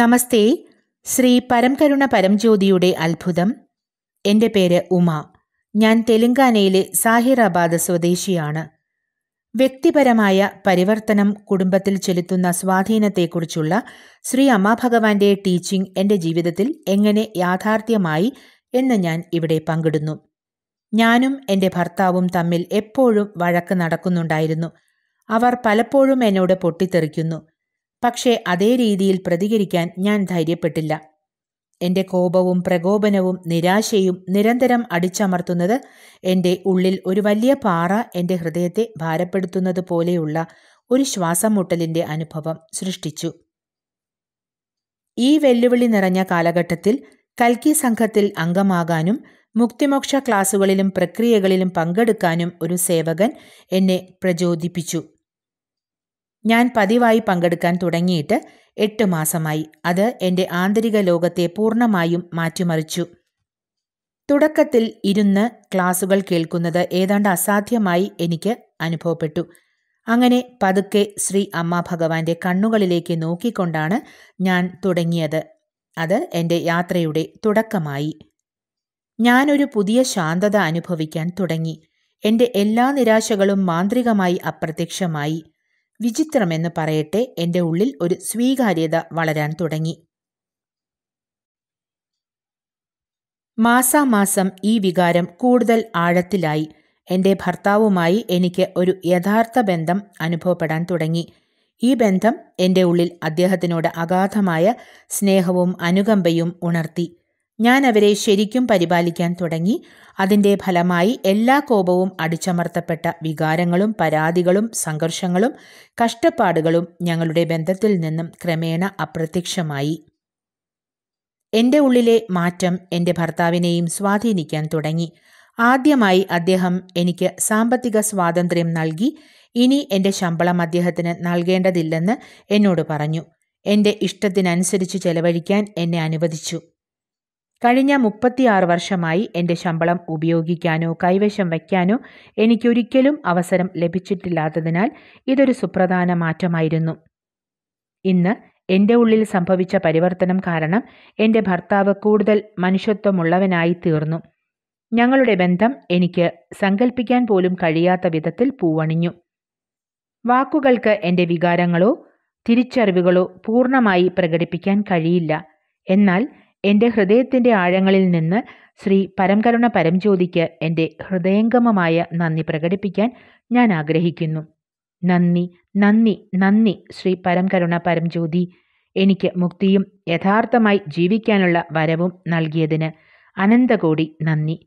നമസ്തേ ശ്രീ പരംകരുണ പരംജ്യോതിയുടെ അത്ഭുതം എൻ്റെ പേര് ഉമ ഞാൻ തെലങ്കാനയിലെ സാഹിറാബാദ് സ്വദേശിയാണ് വ്യക്തിപരമായ പരിവർത്തനം കുടുംബത്തിൽ ചെലുത്തുന്ന സ്വാധീനത്തെക്കുറിച്ചുള്ള ശ്രീ അമ്മാഭഗവാന്റെ ടീച്ചിങ് എൻ്റെ ജീവിതത്തിൽ എങ്ങനെ യാഥാർത്ഥ്യമായി എന്ന് ഞാൻ ഇവിടെ പങ്കിടുന്നു ഞാനും എൻ്റെ ഭർത്താവും തമ്മിൽ എപ്പോഴും വഴക്ക് നടക്കുന്നുണ്ടായിരുന്നു അവർ പലപ്പോഴും എന്നോട് പൊട്ടിത്തെറിക്കുന്നു പക്ഷേ അതേ രീതിയിൽ പ്രതികരിക്കാൻ ഞാൻ ധൈര്യപ്പെട്ടില്ല എൻ്റെ കോപവും പ്രകോപനവും നിരാശയും നിരന്തരം അടിച്ചമർത്തുന്നത് എൻ്റെ ഉള്ളിൽ ഒരു വലിയ പാറ എൻ്റെ ഹൃദയത്തെ ഭാരപ്പെടുത്തുന്നത് പോലെയുള്ള ഒരു ശ്വാസം അനുഭവം സൃഷ്ടിച്ചു ഈ വെല്ലുവിളി നിറഞ്ഞ കാലഘട്ടത്തിൽ കൽക്കി സംഘത്തിൽ അംഗമാകാനും മുക്തിമോക്ഷ ക്ലാസുകളിലും പ്രക്രിയകളിലും പങ്കെടുക്കാനും ഒരു സേവകൻ എന്നെ പ്രചോദിപ്പിച്ചു ഞാൻ പതിവായി പങ്കെടുക്കാൻ തുടങ്ങിയിട്ട് എട്ട് മാസമായി അത് എൻ്റെ ആന്തരിക ലോകത്തെ പൂർണ്ണമായും മാറ്റിമറിച്ചു തുടക്കത്തിൽ ഇരുന്ന് ക്ലാസുകൾ കേൾക്കുന്നത് ഏതാണ്ട് അസാധ്യമായി എനിക്ക് അനുഭവപ്പെട്ടു അങ്ങനെ പതുക്കെ ശ്രീ അമ്മ ഭഗവാന്റെ കണ്ണുകളിലേക്ക് നോക്കിക്കൊണ്ടാണ് ഞാൻ തുടങ്ങിയത് അത് എൻ്റെ യാത്രയുടെ തുടക്കമായി ഞാനൊരു പുതിയ ശാന്തത അനുഭവിക്കാൻ തുടങ്ങി എൻ്റെ എല്ലാ നിരാശകളും മാന്ത്രികമായി അപ്രത്യക്ഷമായി വിചിത്രമെന്ന് പറയട്ടെ എൻ്റെ ഉള്ളിൽ ഒരു സ്വീകാര്യത വളരാൻ തുടങ്ങി മാസാമാസം ഈ വികാരം കൂടുതൽ ആഴത്തിലായി എൻ്റെ ഭർത്താവുമായി എനിക്ക് ഒരു യഥാർത്ഥ ബന്ധം അനുഭവപ്പെടാൻ തുടങ്ങി ഈ ബന്ധം എൻ്റെ ഉള്ളിൽ അദ്ദേഹത്തിനോട് അഗാധമായ സ്നേഹവും അനുകമ്പയും ഉണർത്തി ഞാൻ അവരെ ശരിക്കും പരിപാലിക്കാൻ തുടങ്ങി അതിൻ്റെ ഫലമായി എല്ലാ കോപവും അടിച്ചമർത്തപ്പെട്ട വികാരങ്ങളും പരാതികളും സംഘർഷങ്ങളും കഷ്ടപ്പാടുകളും ഞങ്ങളുടെ ബന്ധത്തിൽ നിന്നും ക്രമേണ അപ്രത്യക്ഷമായി എൻ്റെ ഉള്ളിലെ മാറ്റം എൻ്റെ ഭർത്താവിനെയും സ്വാധീനിക്കാൻ തുടങ്ങി ആദ്യമായി അദ്ദേഹം എനിക്ക് സാമ്പത്തിക സ്വാതന്ത്ര്യം നൽകി ഇനി എൻ്റെ ശമ്പളം അദ്ദേഹത്തിന് നൽകേണ്ടതില്ലെന്ന് എന്നോട് പറഞ്ഞു എൻ്റെ ഇഷ്ടത്തിനനുസരിച്ച് ചെലവഴിക്കാൻ എന്നെ അനുവദിച്ചു കഴിഞ്ഞ മുപ്പത്തിയാറ് വർഷമായി എൻ്റെ ശമ്പളം ഉപയോഗിക്കാനോ കൈവശം വയ്ക്കാനോ എനിക്കൊരിക്കലും അവസരം ലഭിച്ചിട്ടില്ലാത്തതിനാൽ ഇതൊരു സുപ്രധാന മാറ്റമായിരുന്നു ഇന്ന് എൻ്റെ ഉള്ളിൽ സംഭവിച്ച പരിവർത്തനം കാരണം എൻ്റെ ഭർത്താവ് കൂടുതൽ മനുഷ്യത്വമുള്ളവനായി തീർന്നു ഞങ്ങളുടെ ബന്ധം എനിക്ക് സങ്കല്പിക്കാൻ പോലും കഴിയാത്ത വിധത്തിൽ പൂവണിഞ്ഞു വാക്കുകൾക്ക് എൻ്റെ വികാരങ്ങളോ തിരിച്ചറിവുകളോ പൂർണ്ണമായി പ്രകടിപ്പിക്കാൻ കഴിയില്ല എന്നാൽ എൻ്റെ ഹൃദയത്തിൻ്റെ ആഴങ്ങളിൽ നിന്ന് ശ്രീ പരംകരുണ പരംജ്യോതിക്ക് എൻ്റെ ഹൃദയംഗമമായ നന്ദി പ്രകടിപ്പിക്കാൻ ഞാൻ ആഗ്രഹിക്കുന്നു നന്ദി നന്ദി നന്ദി ശ്രീ പരംകരുണ പരംജ്യോതി എനിക്ക് മുക്തിയും യഥാർത്ഥമായി ജീവിക്കാനുള്ള വരവും നൽകിയതിന് അനന്തകോടി നന്ദി